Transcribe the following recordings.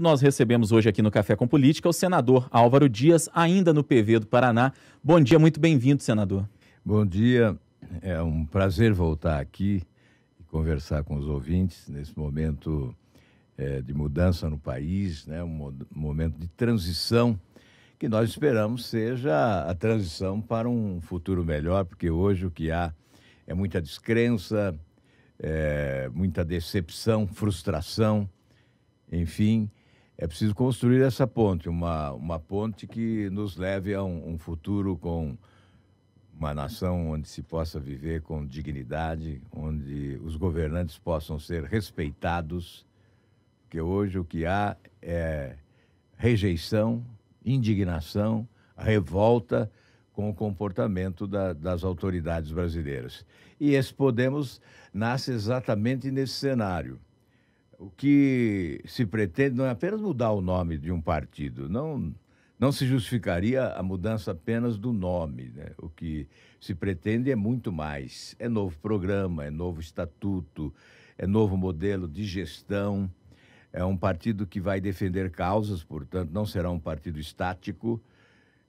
Nós recebemos hoje aqui no Café com Política o senador Álvaro Dias, ainda no PV do Paraná. Bom dia, muito bem-vindo, senador. Bom dia, é um prazer voltar aqui e conversar com os ouvintes nesse momento é, de mudança no país, né? um momento de transição que nós esperamos seja a transição para um futuro melhor, porque hoje o que há é muita descrença, é, muita decepção, frustração, enfim, é preciso construir essa ponte, uma, uma ponte que nos leve a um, um futuro com uma nação onde se possa viver com dignidade, onde os governantes possam ser respeitados, porque hoje o que há é rejeição, indignação, revolta com o comportamento da, das autoridades brasileiras. E esse Podemos nasce exatamente nesse cenário o que se pretende não é apenas mudar o nome de um partido, não, não se justificaria a mudança apenas do nome. Né? O que se pretende é muito mais. É novo programa, é novo estatuto, é novo modelo de gestão. É um partido que vai defender causas, portanto, não será um partido estático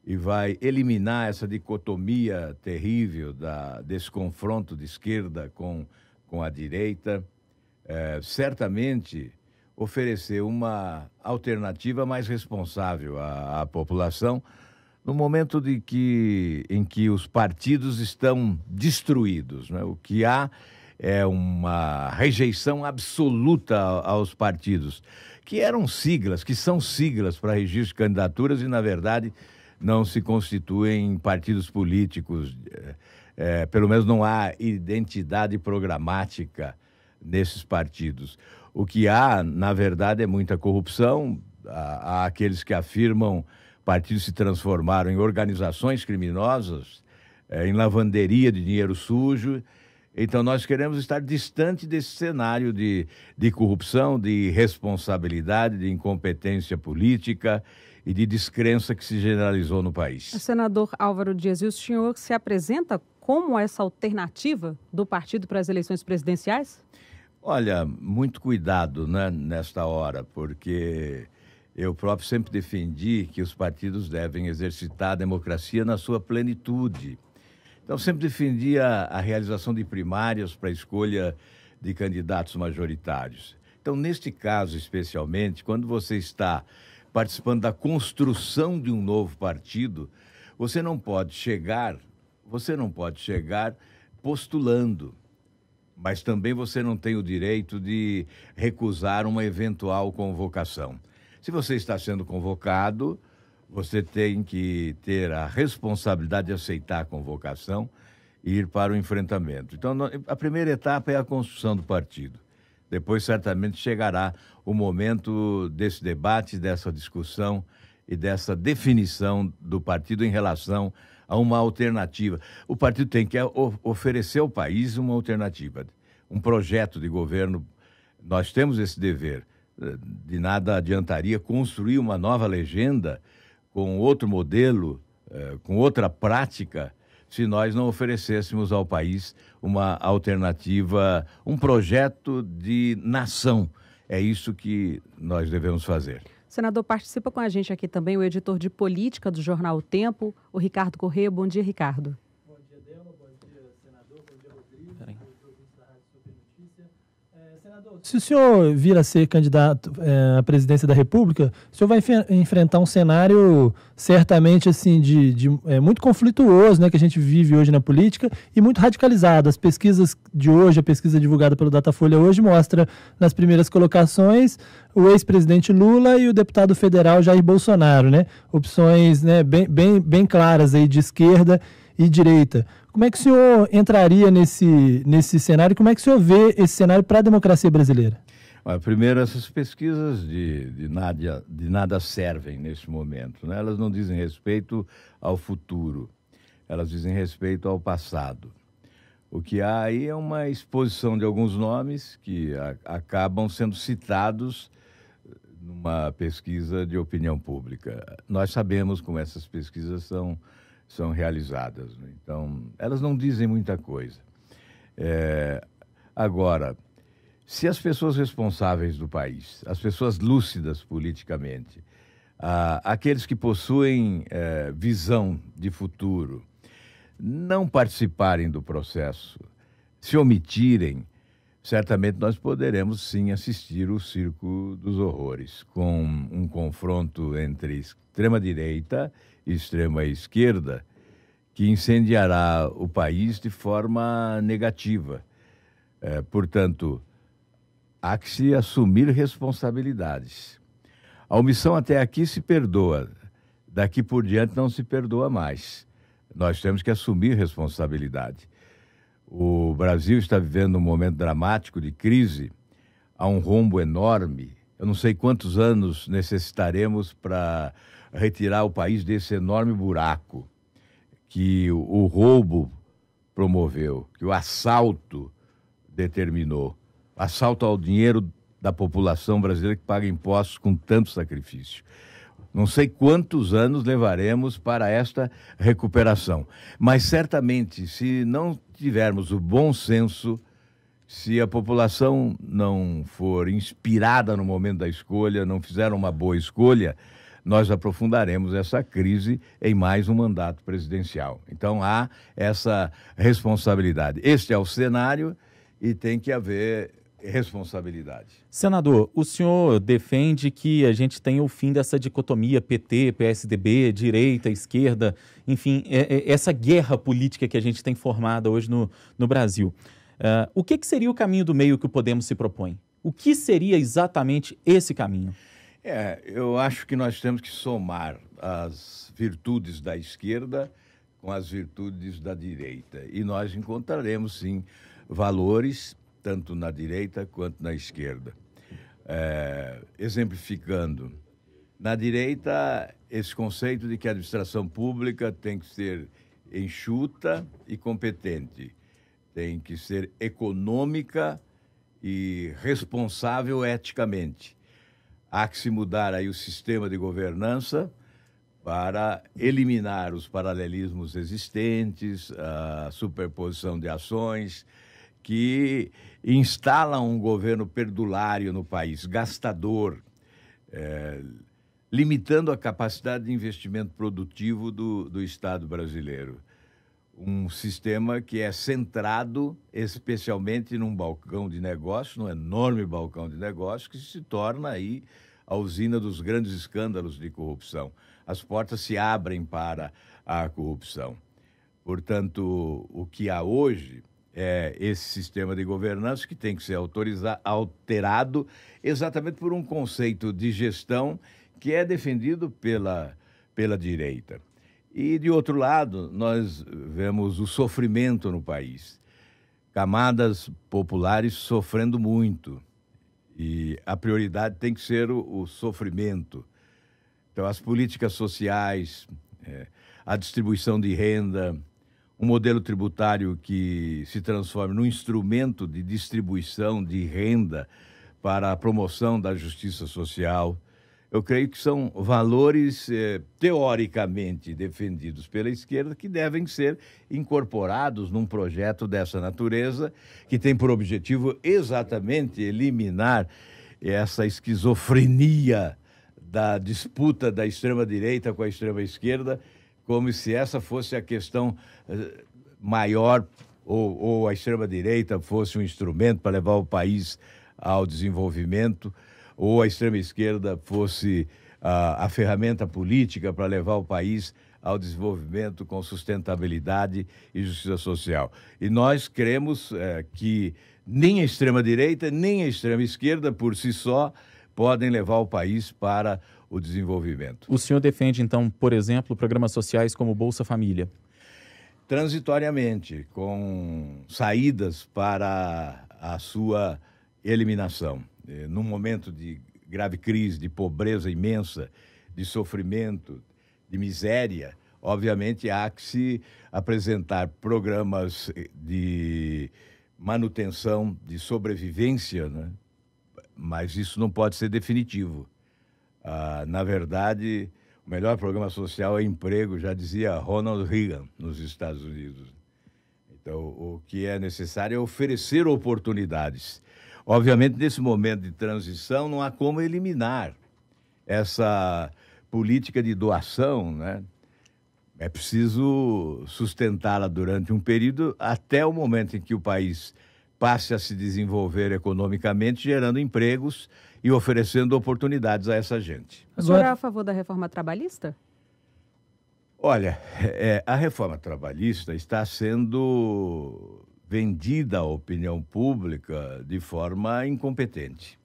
e vai eliminar essa dicotomia terrível da, desse confronto de esquerda com, com a direita é, certamente oferecer uma alternativa mais responsável à, à população no momento de que, em que os partidos estão destruídos. Né? O que há é uma rejeição absoluta aos partidos, que eram siglas, que são siglas para registro de candidaturas e, na verdade, não se constituem partidos políticos. É, é, pelo menos não há identidade programática nesses partidos. O que há, na verdade, é muita corrupção. Há, aqueles que afirmam partidos se transformaram em organizações criminosas, é, em lavanderia de dinheiro sujo. Então, nós queremos estar distante desse cenário de, de corrupção, de responsabilidade, de incompetência política e de descrença que se generalizou no país. Senador Álvaro Dias, e o senhor se apresenta como essa alternativa do partido para as eleições presidenciais? Olha, muito cuidado né, nesta hora, porque eu próprio sempre defendi que os partidos devem exercitar a democracia na sua plenitude. Então, sempre defendi a, a realização de primárias para escolha de candidatos majoritários. Então, neste caso especialmente, quando você está participando da construção de um novo partido, você não pode chegar, você não pode chegar postulando mas também você não tem o direito de recusar uma eventual convocação. Se você está sendo convocado, você tem que ter a responsabilidade de aceitar a convocação e ir para o enfrentamento. Então, a primeira etapa é a construção do partido. Depois, certamente, chegará o momento desse debate, dessa discussão e dessa definição do partido em relação a uma alternativa. O partido tem que oferecer ao país uma alternativa, um projeto de governo. Nós temos esse dever. De nada adiantaria construir uma nova legenda com outro modelo, eh, com outra prática, se nós não oferecêssemos ao país uma alternativa, um projeto de nação. É isso que nós devemos fazer. Senador, participa com a gente aqui também o editor de política do jornal o Tempo, o Ricardo Corrêa. Bom dia, Ricardo. Se o senhor vir a ser candidato é, à presidência da República, o senhor vai enf enfrentar um cenário certamente assim de, de é, muito conflituoso, né, que a gente vive hoje na política e muito radicalizado. As pesquisas de hoje, a pesquisa divulgada pelo Datafolha hoje mostra nas primeiras colocações o ex-presidente Lula e o deputado federal Jair Bolsonaro, né? Opções, né, bem, bem, bem claras aí de esquerda e direita. Como é que o senhor entraria nesse, nesse cenário? Como é que o senhor vê esse cenário para a democracia brasileira? Olha, primeiro, essas pesquisas de, de, nada, de nada servem nesse momento. Né? Elas não dizem respeito ao futuro, elas dizem respeito ao passado. O que há aí é uma exposição de alguns nomes que a, acabam sendo citados eh, numa pesquisa de opinião pública. Nós sabemos como essas pesquisas são são realizadas. Né? Então, elas não dizem muita coisa. É, agora, se as pessoas responsáveis do país, as pessoas lúcidas politicamente, ah, aqueles que possuem eh, visão de futuro, não participarem do processo, se omitirem, certamente nós poderemos sim assistir o Circo dos Horrores, com um confronto entre extrema-direita e extrema-esquerda que incendiará o país de forma negativa. É, portanto, há que se assumir responsabilidades. A omissão até aqui se perdoa, daqui por diante não se perdoa mais. Nós temos que assumir responsabilidade. O Brasil está vivendo um momento dramático de crise, há um rombo enorme. Eu não sei quantos anos necessitaremos para retirar o país desse enorme buraco que o roubo promoveu, que o assalto determinou. Assalto ao dinheiro da população brasileira que paga impostos com tanto sacrifício. Não sei quantos anos levaremos para esta recuperação, mas certamente, se não tivermos o bom senso, se a população não for inspirada no momento da escolha, não fizer uma boa escolha, nós aprofundaremos essa crise em mais um mandato presidencial. Então há essa responsabilidade. Este é o cenário e tem que haver responsabilidade. Senador, o senhor defende que a gente tenha o fim dessa dicotomia PT, PSDB, direita, esquerda, enfim, é, é, essa guerra política que a gente tem formada hoje no, no Brasil. Uh, o que, que seria o caminho do meio que o Podemos se propõe? O que seria exatamente esse caminho? É, eu acho que nós temos que somar as virtudes da esquerda com as virtudes da direita. E nós encontraremos, sim, valores, tanto na direita quanto na esquerda. É, exemplificando, na direita, esse conceito de que a administração pública tem que ser enxuta e competente, tem que ser econômica e responsável eticamente há que se mudar aí o sistema de governança para eliminar os paralelismos existentes, a superposição de ações que instalam um governo perdulário no país, gastador, é, limitando a capacidade de investimento produtivo do, do Estado brasileiro um sistema que é centrado especialmente num balcão de negócios, num enorme balcão de negócios que se torna aí a usina dos grandes escândalos de corrupção. As portas se abrem para a corrupção. Portanto, o que há hoje é esse sistema de governança que tem que ser alterado exatamente por um conceito de gestão que é defendido pela, pela direita. E, de outro lado, nós vemos o sofrimento no país. Camadas populares sofrendo muito. E a prioridade tem que ser o, o sofrimento. Então, as políticas sociais, é, a distribuição de renda, um modelo tributário que se transforme num instrumento de distribuição de renda para a promoção da justiça social eu creio que são valores eh, teoricamente defendidos pela esquerda que devem ser incorporados num projeto dessa natureza, que tem por objetivo exatamente eliminar essa esquizofrenia da disputa da extrema-direita com a extrema-esquerda, como se essa fosse a questão eh, maior ou, ou a extrema-direita fosse um instrumento para levar o país ao desenvolvimento ou a extrema-esquerda fosse a, a ferramenta política para levar o país ao desenvolvimento com sustentabilidade e justiça social. E nós cremos é, que nem a extrema-direita, nem a extrema-esquerda por si só podem levar o país para o desenvolvimento. O senhor defende, então, por exemplo, programas sociais como Bolsa Família? Transitoriamente, com saídas para a sua eliminação. É, num momento de grave crise, de pobreza imensa, de sofrimento, de miséria, obviamente há que se apresentar programas eh, de manutenção, de sobrevivência, né? mas isso não pode ser definitivo. Ah, na verdade, o melhor programa social é emprego, já dizia Ronald Reagan nos Estados Unidos. Então, o que é necessário é oferecer oportunidades Obviamente, nesse momento de transição, não há como eliminar essa política de doação, né? É preciso sustentá-la durante um período até o momento em que o país passe a se desenvolver economicamente, gerando empregos e oferecendo oportunidades a essa gente. Agora... O senhor é a favor da reforma trabalhista? Olha, é, a reforma trabalhista está sendo vendida à opinião pública de forma incompetente.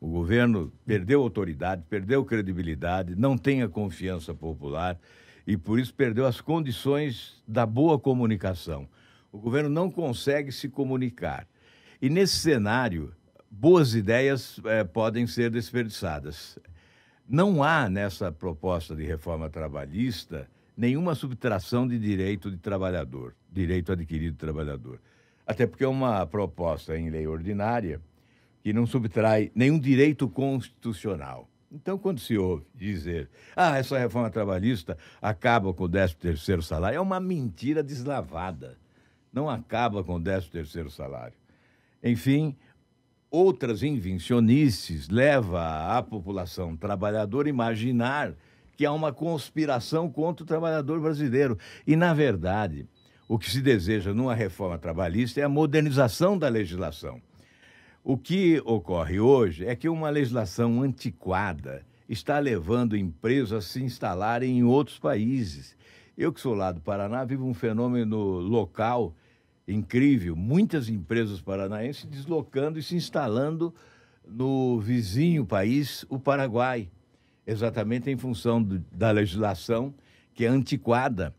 O governo perdeu autoridade, perdeu credibilidade, não tem a confiança popular e por isso perdeu as condições da boa comunicação. O governo não consegue se comunicar. E nesse cenário, boas ideias eh, podem ser desperdiçadas. Não há nessa proposta de reforma trabalhista nenhuma subtração de direito de trabalhador, direito adquirido do trabalhador. Até porque é uma proposta em lei ordinária que não subtrai nenhum direito constitucional. Então, quando se ouve dizer, ah, essa reforma trabalhista acaba com o 13 terceiro salário, é uma mentira deslavada. Não acaba com o 13 terceiro salário. Enfim, outras invencionices leva a população trabalhadora a imaginar que há uma conspiração contra o trabalhador brasileiro. E, na verdade, o que se deseja numa reforma trabalhista é a modernização da legislação. O que ocorre hoje é que uma legislação antiquada está levando empresas a se instalarem em outros países. Eu, que sou lá do Paraná, vivo um fenômeno local incrível. Muitas empresas paranaenses deslocando e se instalando no vizinho país, o Paraguai, exatamente em função do, da legislação que é antiquada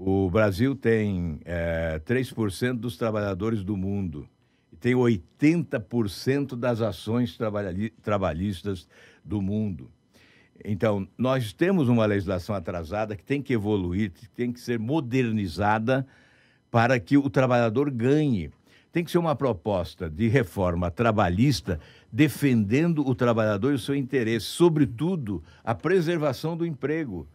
o Brasil tem é, eh, 3% dos trabalhadores do mundo e tem 80% das ações trabalhistas do mundo. Então, nós temos uma legislação atrasada que tem que evoluir, que tem que ser modernizada para que o trabalhador ganhe. Tem que ser uma proposta de reforma trabalhista defendendo o trabalhador e o seu interesse, sobretudo a preservação do emprego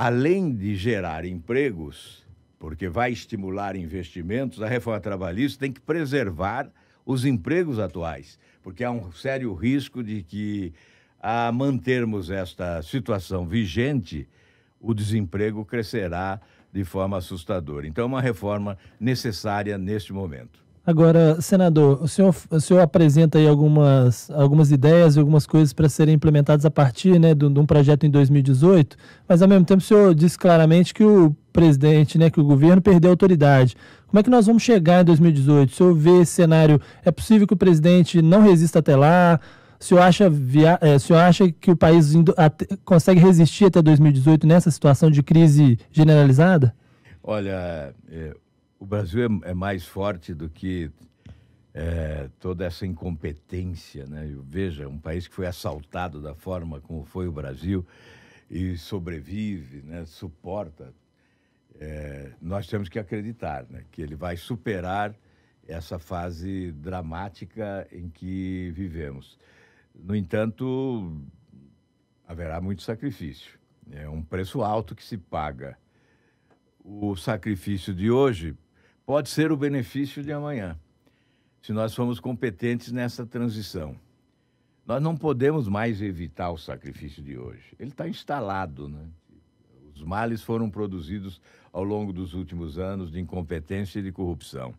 além de gerar empregos, porque vai estimular investimentos, a reforma trabalhista tem que preservar os empregos atuais, porque há um sério risco de que, a mantermos esta situação vigente, o desemprego crescerá de forma assustadora. Então, é uma reforma necessária neste momento. Agora, senador, o senhor, o senhor apresenta aí algumas, algumas ideias e algumas coisas para serem implementadas a partir né, de, de um projeto em 2018, mas ao mesmo tempo o senhor diz claramente que o presidente, né, que o governo perdeu a autoridade. Como é que nós vamos chegar em 2018? O senhor vê esse cenário, é possível que o presidente não resista até lá? O senhor acha, via, é, o senhor acha que o país indo, até, consegue resistir até 2018 nessa situação de crise generalizada? Olha, é o Brasil é, é mais forte do que é, toda essa incompetência, né? Veja, é um país que foi assaltado da forma como foi o Brasil e sobrevive, né? Suporta. É, nós temos que acreditar, né? Que ele vai superar essa fase dramática em que vivemos. No entanto, haverá muito sacrifício. É um preço alto que se paga. O sacrifício de hoje pode ser o benefício de amanhã, se nós formos competentes nessa transição. Nós não podemos mais evitar o sacrifício de hoje. Ele está instalado, né? Os males foram produzidos ao longo dos últimos anos de incompetência e de corrupção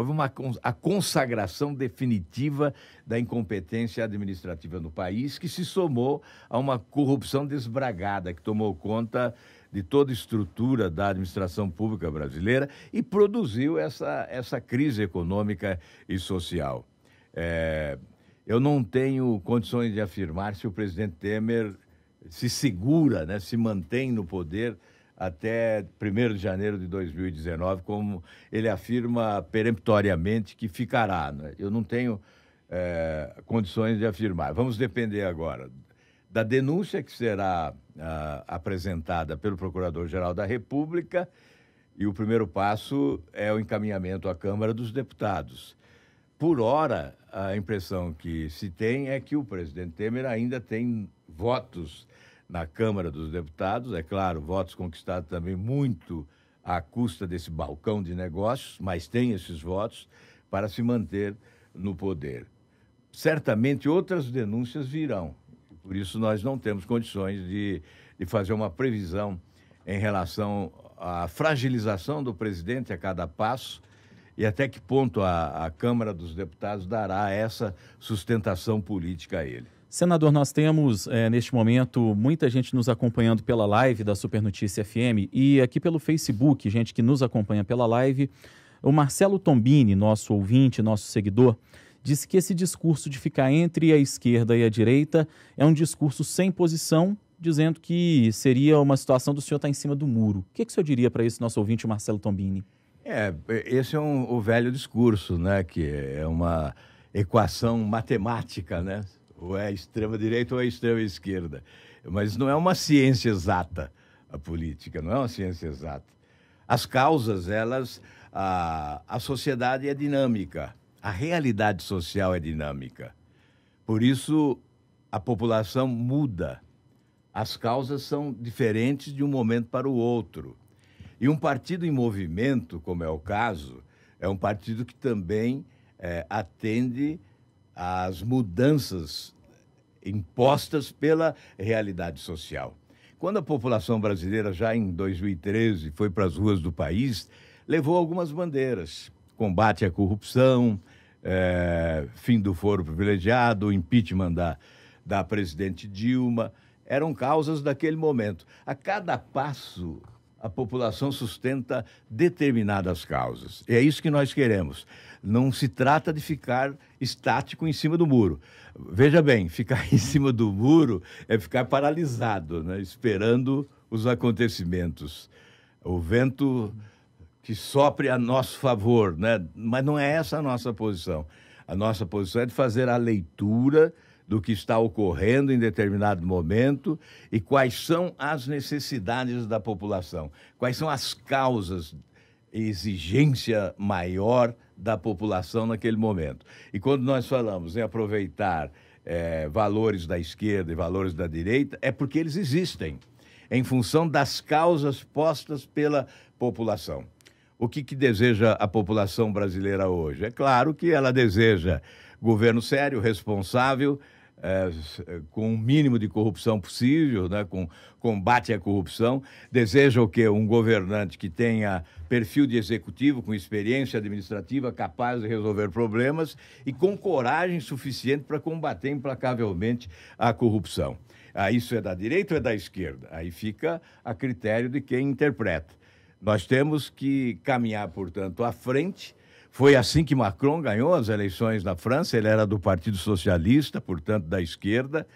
houve uma a consagração definitiva da incompetência administrativa no país, que se somou a uma corrupção desbragada que tomou conta de toda a estrutura da administração pública brasileira e produziu essa, essa crise econômica e social. É, eu não tenho condições de afirmar se o presidente Temer se segura, né, se mantém no poder até 1 de janeiro de 2019, como ele afirma peremptoriamente que ficará. Né? Eu não tenho é, condições de afirmar. Vamos depender agora da denúncia que será ah, apresentada pelo Procurador-Geral da República e o primeiro passo é o encaminhamento à Câmara dos Deputados. Por hora, a impressão que se tem é que o presidente Temer ainda tem votos na Câmara dos Deputados, é claro, votos conquistados também muito à custa desse balcão de negócios, mas tem esses votos para se manter no poder. Certamente outras denúncias virão, por isso nós não temos condições de, de fazer uma previsão em relação à fragilização do presidente a cada passo e até que ponto a, a Câmara dos Deputados dará essa sustentação política a ele. Senador, nós temos é, neste momento muita gente nos acompanhando pela live da Super Notícia FM e aqui pelo Facebook, gente que nos acompanha pela live. O Marcelo Tombini, nosso ouvinte, nosso seguidor, disse que esse discurso de ficar entre a esquerda e a direita é um discurso sem posição, dizendo que seria uma situação do senhor estar em cima do muro. O que, que o senhor diria para esse nosso ouvinte, Marcelo Tombini? É, esse é um, o velho discurso, né? Que é uma equação matemática, né? ou é extrema direita ou é extrema esquerda. Mas não é uma ciência exata a política, não é uma ciência exata. As causas, elas. A, a sociedade é dinâmica, a realidade social é dinâmica. Por isso, a população muda. As causas são diferentes de um momento para o outro. E um partido em movimento, como é o caso, é um partido que também é, atende as mudanças impostas pela realidade social. Quando a população brasileira, já em 2013, foi para as ruas do país, levou algumas bandeiras: combate à corrupção, é, fim do foro privilegiado, impeachment da, da presidente Dilma. Eram causas daquele momento. A cada passo, a população sustenta determinadas causas. E é isso que nós queremos. Não se trata de ficar estático em cima do muro. Veja bem, ficar em cima do muro é ficar paralisado, né? esperando os acontecimentos. O vento que sopre a nosso favor, né? mas não é essa a nossa posição. A nossa posição é de fazer a leitura do que está ocorrendo em determinado momento e quais são as necessidades da população, quais são as causas, exigência maior da população naquele momento. E quando nós falamos em aproveitar é, valores da esquerda e valores da direita, é porque eles existem, em função das causas postas pela população. O que, que deseja a população brasileira hoje? É claro que ela deseja governo sério, responsável, é, com o mínimo de corrupção possível, né, com combate à corrupção. Deseja o quê? Um governante que tenha perfil de executivo, com experiência administrativa, capaz de resolver problemas e com coragem suficiente para combater implacavelmente a corrupção. Ah, isso é da direita ou é da esquerda? Aí fica a critério de quem interpreta. Nós temos que caminhar, portanto, à frente foi assim que Macron ganhou as eleições na França. Ele era do Partido Socialista, portanto, da esquerda.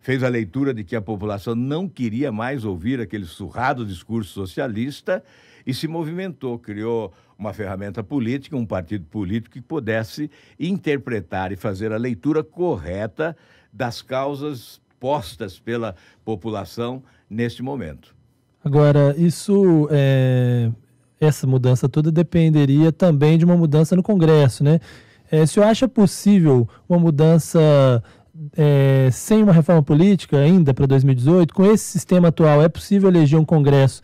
Fez a leitura de que a população não queria mais ouvir aquele surrado discurso socialista e se movimentou, criou uma ferramenta política, um partido político que pudesse interpretar e fazer a leitura correta das causas postas pela população neste momento. Agora, isso é, essa mudança toda dependeria também de uma mudança no Congresso, né? É, se o acha possível uma mudança é, sem uma reforma política ainda para 2018, com esse sistema atual, é possível eleger um Congresso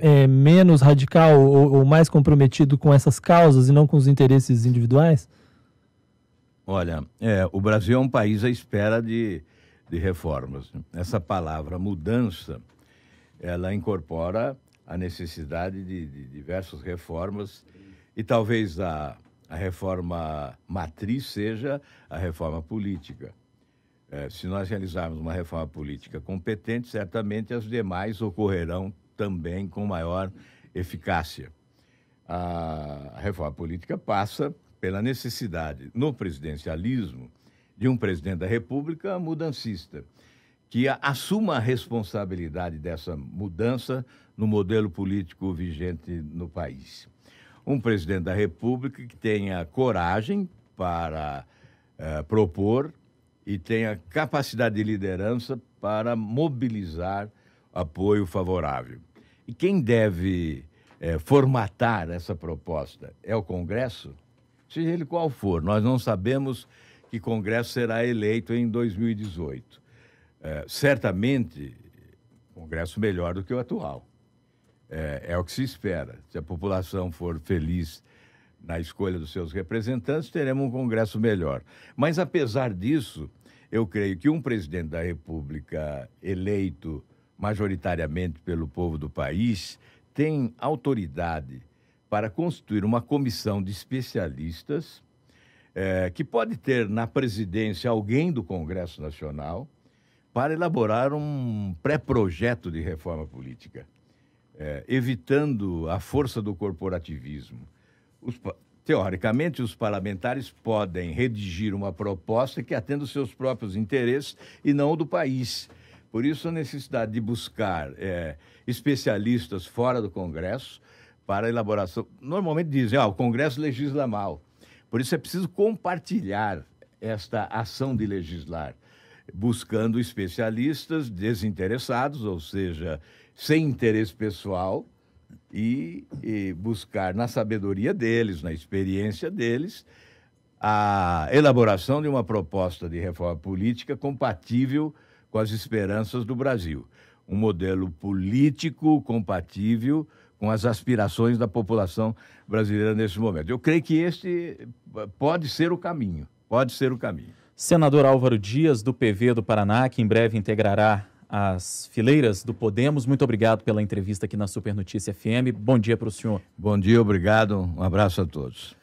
é, menos radical ou, ou, mais comprometido com essas causas e não com os interesses individuais? Olha, é, o Brasil é um país à espera de, de reformas. Essa palavra mudança, ela incorpora a necessidade de, de diversas reformas e talvez a, a reforma matriz seja a reforma política. É, se nós realizarmos uma reforma política competente, certamente as demais ocorrerão também com maior eficácia. A, a reforma política passa pela necessidade, no presidencialismo, de um presidente da República mudancista, que a, assuma a responsabilidade dessa mudança no modelo político vigente no país. Um presidente da República que tenha coragem para eh, propor e tenha capacidade de liderança para mobilizar apoio favorável. E quem deve eh, formatar essa proposta é o Congresso? Seja ele qual for, nós não sabemos que Congresso será eleito em 2018. Eh, certamente, Congresso melhor do que o atual é, é, o que se espera. Se a população for feliz na escolha dos seus representantes, teremos um Congresso melhor. Mas, apesar disso, eu creio que um presidente da República eleito majoritariamente pelo povo do país tem autoridade para constituir uma comissão de especialistas é, que pode ter na presidência alguém do Congresso Nacional para elaborar um pré-projeto de reforma política é, evitando a força do corporativismo. Os, teoricamente, os parlamentares podem redigir uma proposta que atenda os seus próprios interesses e não o do país. Por isso, a necessidade de buscar é, especialistas fora do Congresso para elaboração. Normalmente dizem, ah, o Congresso legisla mal. Por isso, é preciso compartilhar esta ação de legislar buscando especialistas desinteressados, ou seja, sem interesse pessoal, e, e, buscar na sabedoria deles, na experiência deles, a elaboração de uma proposta de reforma política compatível com as esperanças do Brasil. Um modelo político compatível com as aspirações da população brasileira nesse momento. Eu creio que este eh, pode ser o caminho. Pode ser o caminho. Senador Álvaro Dias, do PV do Paraná, que em breve integrará as fileiras do Podemos. Muito obrigado pela entrevista aqui na Super Notícia FM. Bom dia para o senhor. Bom dia, obrigado. Um abraço a todos.